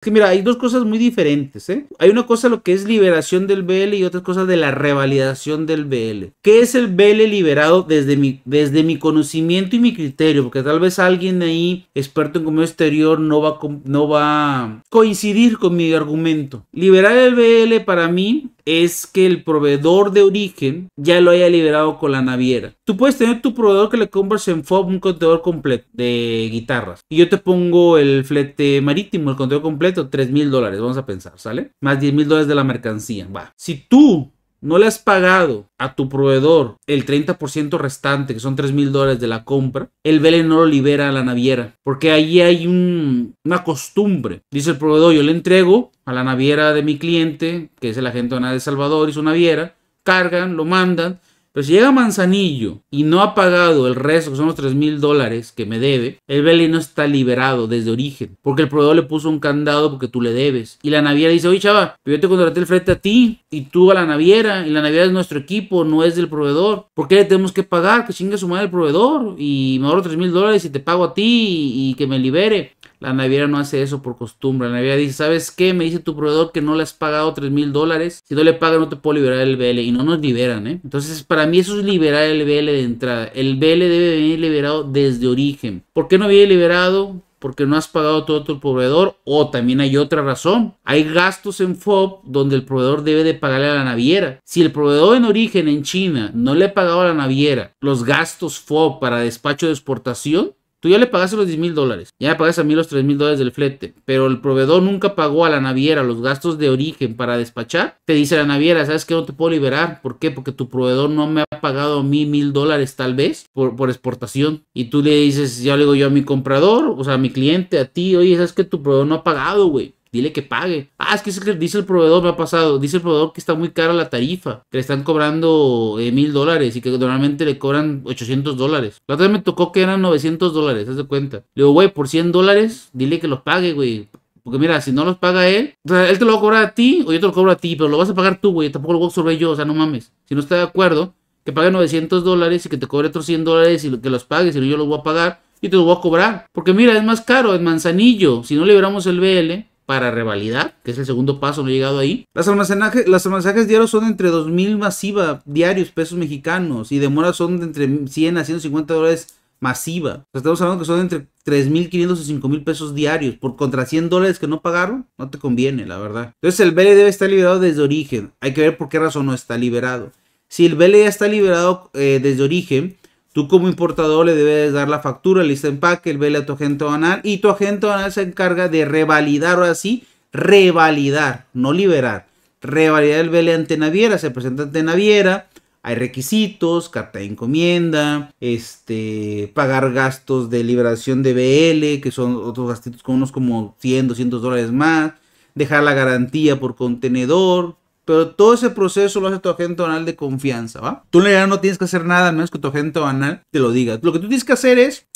que mira, hay dos cosas muy diferentes, ¿eh? Hay una cosa lo que es liberación del BL y otra cosa de la revalidación del BL. ¿Qué es el BL liberado desde mi, desde mi conocimiento y mi criterio? Porque tal vez alguien ahí, experto en comercio exterior, no va, no va a coincidir con mi argumento. Liberar el BL para mí es que el proveedor de origen ya lo haya liberado con la naviera. Tú puedes tener tu proveedor que le compras en FOB un contenedor completo de guitarras. Y yo te pongo el flete marítimo, el contenedor completo, 3 mil dólares, vamos a pensar, ¿sale? Más 10 mil dólares de la mercancía. Va. Si tú no le has pagado a tu proveedor el 30% restante, que son 3 mil dólares de la compra, el vele no lo libera a la naviera. Porque ahí hay una costumbre. Dice el proveedor, yo le entrego a la naviera de mi cliente, que es el agente de Salvador y su naviera, cargan, lo mandan, pero si llega Manzanillo y no ha pagado el resto, que son los 3 mil dólares que me debe, el Belly no está liberado desde origen. Porque el proveedor le puso un candado porque tú le debes. Y la naviera dice, oye chava, yo te contraté el frente a ti y tú a la naviera. Y la naviera es nuestro equipo, no es del proveedor. ¿Por qué le tenemos que pagar? Que chingue su madre el proveedor. Y me ahorro 3 mil dólares y te pago a ti y que me libere. La naviera no hace eso por costumbre. La naviera dice, ¿sabes qué? Me dice tu proveedor que no le has pagado 3 mil dólares. Si no le pagan, no te puedo liberar el BL. Y no nos liberan, ¿eh? Entonces, para mí eso es liberar el BL de entrada. El BL debe venir liberado desde origen. ¿Por qué no viene liberado? porque no has pagado todo tu proveedor o también hay otra razón. Hay gastos en FOB donde el proveedor debe de pagarle a la naviera. Si el proveedor en origen en China no le ha pagado a la naviera los gastos FOB para despacho de exportación, Tú ya le pagaste los 10 mil dólares, ya le pagas a mí los tres mil dólares del flete, pero el proveedor nunca pagó a la naviera los gastos de origen para despachar. Te dice la naviera, ¿sabes qué? No te puedo liberar. ¿Por qué? Porque tu proveedor no me ha pagado a mí mil dólares tal vez por, por exportación. Y tú le dices, ya le digo yo a mi comprador, o sea, a mi cliente, a ti, oye, ¿sabes que tu proveedor no ha pagado, güey? dile que pague. Ah, es que, dice el proveedor, me ha pasado, dice el proveedor que está muy cara la tarifa, que le están cobrando eh, mil dólares y que normalmente le cobran 800 dólares. La otra vez me tocó que eran 900 dólares, haz de cuenta. Le digo, güey, por 100 dólares, dile que los pague, güey. Porque mira, si no los paga él, él te lo va a cobrar a ti o yo te lo cobro a ti, pero lo vas a pagar tú, güey. Tampoco lo voy a absorber yo, o sea, no mames. Si no está de acuerdo, que pague 900 dólares y que te cobre otros 100 dólares y que los pagues no, yo los voy a pagar y te los voy a cobrar. Porque mira, es más caro es Manzanillo. Si no liberamos el BL, para revalidar, que es el segundo paso, no he llegado ahí. Las almacenajes, almacenajes diarios son entre 2.000 masiva diarios, pesos mexicanos, y demoras son entre 100 a 150 dólares masiva. estamos hablando que son entre 3.500 y 5.000 pesos diarios. Por contra 100 dólares que no pagaron, no te conviene, la verdad. Entonces el BLE debe estar liberado desde origen. Hay que ver por qué razón no está liberado. Si el BLE ya está liberado eh, desde origen, Tú como importador le debes dar la factura, el lista de empaque, el BL a tu agente aduanal y tu agente aduanal se encarga de revalidar o así, revalidar, no liberar. Revalidar el BL ante naviera, se presenta ante naviera, hay requisitos, carta de encomienda, este, pagar gastos de liberación de BL, que son otros gastos con unos como 100, 200 dólares más, dejar la garantía por contenedor, pero todo ese proceso lo hace tu agente banal de confianza, ¿va? Tú en realidad no tienes que hacer nada, al menos que tu agente banal te lo diga. Lo que tú tienes que hacer es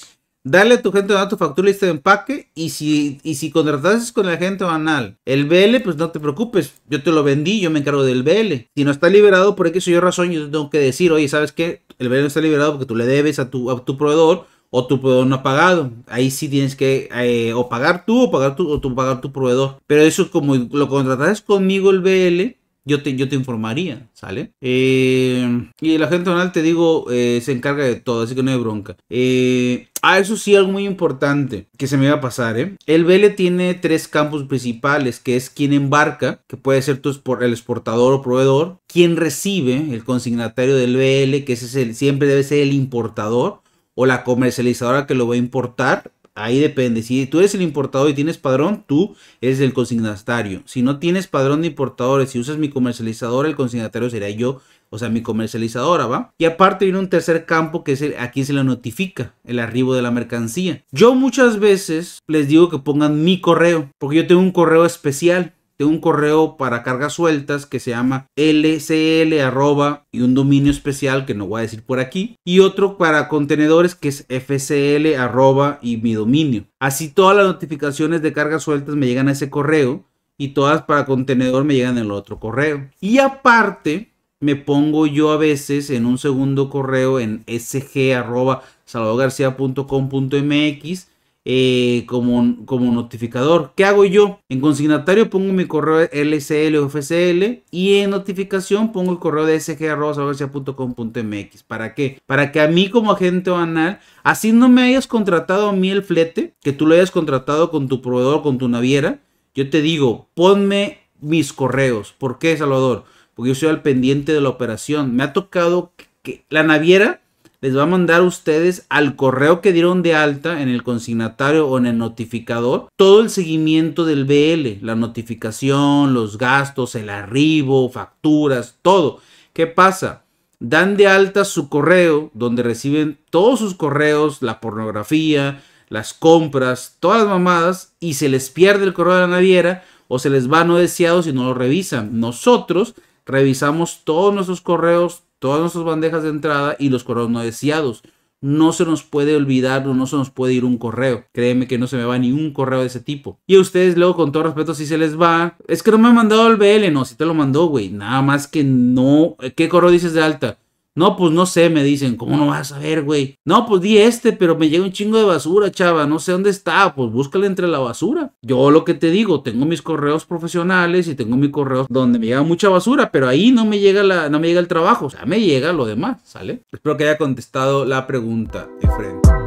darle a tu agente banal tu factura lista de empaque. Y si, y si contratases con el agente banal el BL, pues no te preocupes. Yo te lo vendí, yo me encargo del BL. Si no está liberado por eso yo razón, yo tengo que decir, oye, ¿sabes qué? El BL no está liberado porque tú le debes a tu, a tu proveedor o tu proveedor no ha pagado. Ahí sí tienes que eh, o pagar tú o pagar tu, o pagar tu proveedor. Pero eso es como lo contrataste conmigo el BL, yo te, informaría, ¿sale? Eh, y el agente normal, te digo, eh, se encarga de todo, así que no hay bronca. Eh, ah, eso sí, algo muy importante que se me iba a pasar, ¿eh? El BL tiene tres campos principales, que es quien embarca, que puede ser tu, el exportador o proveedor, quien recibe, el consignatario del BL, que ese siempre debe ser el importador o la comercializadora que lo va a importar, Ahí depende. Si tú eres el importador y tienes padrón, tú eres el consignatario. Si no tienes padrón de importadores, si usas mi comercializador, el consignatario sería yo, o sea, mi comercializadora, ¿va? Y aparte viene un tercer campo que es el, a se le notifica el arribo de la mercancía. Yo muchas veces les digo que pongan mi correo, porque yo tengo un correo especial tengo un correo para cargas sueltas que se llama lcl arroba y un dominio especial que no voy a decir por aquí y otro para contenedores que es fcl arroba y mi dominio. Así todas las notificaciones de cargas sueltas me llegan a ese correo y todas para contenedor me llegan en el otro correo. Y aparte me pongo yo a veces en un segundo correo en sg arroba eh, como, como notificador. ¿Qué hago yo? En consignatario pongo mi correo LCL o FCL y en notificación pongo el correo de sg.com.mx. ¿Para qué? Para que a mí como agente banal, así no me hayas contratado a mí el flete, que tú lo hayas contratado con tu proveedor, con tu naviera, yo te digo, ponme mis correos. ¿Por qué, Salvador? Porque yo soy al pendiente de la operación. Me ha tocado que la naviera les va a mandar a ustedes al correo que dieron de alta en el consignatario o en el notificador todo el seguimiento del BL, la notificación, los gastos, el arribo, facturas, todo. ¿Qué pasa? Dan de alta su correo donde reciben todos sus correos, la pornografía, las compras, todas las mamadas y se les pierde el correo de la naviera o se les va no deseado si no lo revisan. Nosotros revisamos todos nuestros correos, todas nuestras bandejas de entrada y los correos no deseados. No se nos puede olvidar, no se nos puede ir un correo. Créeme que no se me va ni un correo de ese tipo. Y a ustedes luego, con todo respeto, si se les va, es que no me ha mandado el BL, no, si te lo mandó, güey. Nada más que no. ¿Qué correo dices de alta? No, pues no sé, me dicen, ¿cómo no vas a ver, güey? No, pues di este, pero me llega un chingo de basura, chava, no sé dónde está, pues búscale entre la basura. Yo lo que te digo, tengo mis correos profesionales y tengo mis correos donde me llega mucha basura, pero ahí no me llega la, no me llega el trabajo, o sea, me llega lo demás, ¿sale? Espero que haya contestado la pregunta, frente.